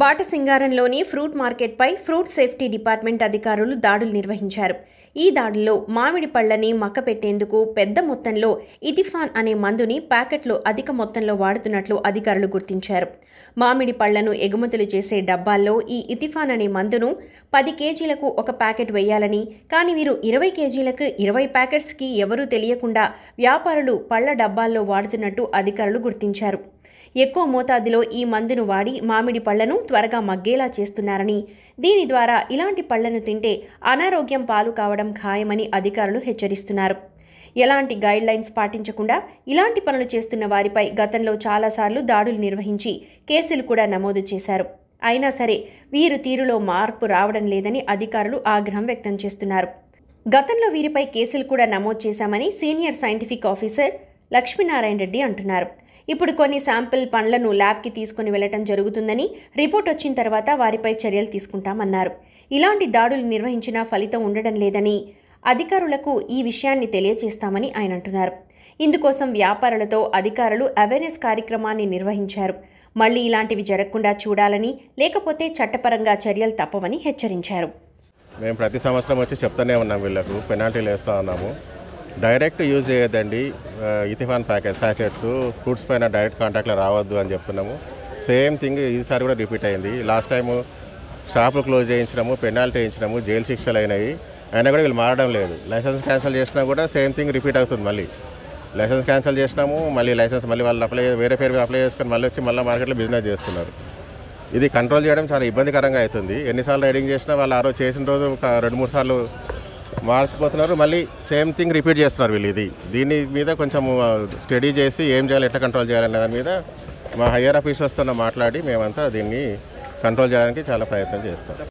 బాటసింగారంలోని fruit మార్కెట్పై fruit safety department అధికారులు దాడులు నిర్వహించారు ఈ దాడుల్లో మామిడి పళ్లని మక్కపెట్టేందుకు పెద్ద మొత్తంలో ఇతిఫాన్ అనే మందుని ప్యాకెట్లు అధిక మొత్తంలో వాడుతున్నట్లు అధికారులు గుర్తించారు మామిడి పళ్లను ఎగుమతులు చేసే డబ్బాల్లో ఈ ఇతిఫాన్ అనే మందును పది కేజీలకు ఒక ప్యాకెట్ వేయాలని కానీ వీరు ఇరవై కేజీలకు ఇరవై ప్యాకెట్స్కి ఎవరూ తెలియకుండా వ్యాపారులు పళ్ల డబ్బాల్లో వాడుతున్నట్టు అధికారులు గుర్తించారు ఎక్కువ మోతాదులో ఈ మందును వాడి మామిడి పళ్లను త్వరగా మగ్గేలా చేస్తున్నారని దీని ద్వారా ఇలాంటి పళ్లను తింటే అనారోగ్యం పాలు కావడం ఖాయమని అధికారులు హెచ్చరిస్తున్నారు ఎలాంటి గైడ్ లైన్స్ పాటించకుండా ఇలాంటి పనులు చేస్తున్న వారిపై గతంలో చాలాసార్లు దాడులు నిర్వహించి కేసులు కూడా నమోదు చేశారు అయినా సరే వీరు తీరులో మార్పు రావడం లేదని అధికారులు ఆగ్రహం వ్యక్తం చేస్తున్నారు గతంలో వీరిపై కేసులు కూడా నమోదు చేశామని senior scientific officer Lakshminarayana Reddy అంటున్నారు ఇప్పుడు కొన్ని శాంపిల్ పండ్లను ల్యాబ్కి తీసుకుని వెళ్లటం జరుగుతుందని రిపోర్ట్ వచ్చిన తర్వాత వారిపై చర్యలు తీసుకుంటామన్నారు ఇలాంటి దాడులు నిర్వహించినా ఫలితం ఉండడం లేదని అధికారులకు ఈ విషయాన్ని తెలియజేస్తామని ఆయన అంటున్నారు ఇందుకోసం వ్యాపారులతో అధికారులు అవేర్నెస్ కార్యక్రమాన్ని నిర్వహించారు మళ్లీ ఇలాంటివి జరగకుండా చూడాలని లేకపోతే చట్టపరంగా చర్యలు తప్పవని హెచ్చరించారు మేము ప్రతి సంవత్సరం వచ్చి చెప్తూనే ఉన్నాం వీళ్ళకు పెనాల్టీలు వేస్తూ ఉన్నాము డైరెక్ట్ యూజ్ చేయొద్దండి ఇథిఫాన్ ప్యాకెట్ ప్యాకెట్స్ ఫ్రూట్స్ పైన డైరెక్ట్ కాంటాక్ట్లో రావద్దు అని చెప్తున్నాము సేమ్ థింగ్ ఈసారి కూడా రిపీట్ అయింది లాస్ట్ టైము షాపులు క్లోజ్ చేయించినాము పెనాల్టీ వేయించినాము జైలు శిక్షలు అయినాయి అయినా కూడా వీళ్ళు మారడం లేదు లైసెన్స్ క్యాన్సిల్ చేసినా కూడా సేమ్ థింగ్ రిపీట్ అవుతుంది మళ్ళీ లైసెన్స్ క్యాన్సిల్ చేసినాము మళ్ళీ లైసెన్స్ మళ్ళీ వాళ్ళు అప్లై వేరే పేరు అప్లై చేసుకొని మళ్ళీ వచ్చి మళ్ళీ మార్కెట్లో బిజినెస్ చేస్తున్నారు ఇది కంట్రోల్ చేయడం చాలా ఇబ్బందికరంగా అవుతుంది ఎన్నిసార్లు రైడింగ్ చేసినా వాళ్ళు ఆ రోజు చేసిన రోజు రెండు మూడు సార్లు మార్చిపోతున్నారు మళ్ళీ సేమ్ థింగ్ రిపీట్ చేస్తున్నారు వీళ్ళు ఇది దీని మీద కొంచెం స్టడీ చేసి ఏం చేయాలి ఎట్లా కంట్రోల్ చేయాలనే దాని మీద మా హయ్యర్ ఆఫీసర్స్తో మాట్లాడి మేమంతా దీన్ని కంట్రోల్ చేయడానికి చాలా ప్రయత్నం చేస్తాం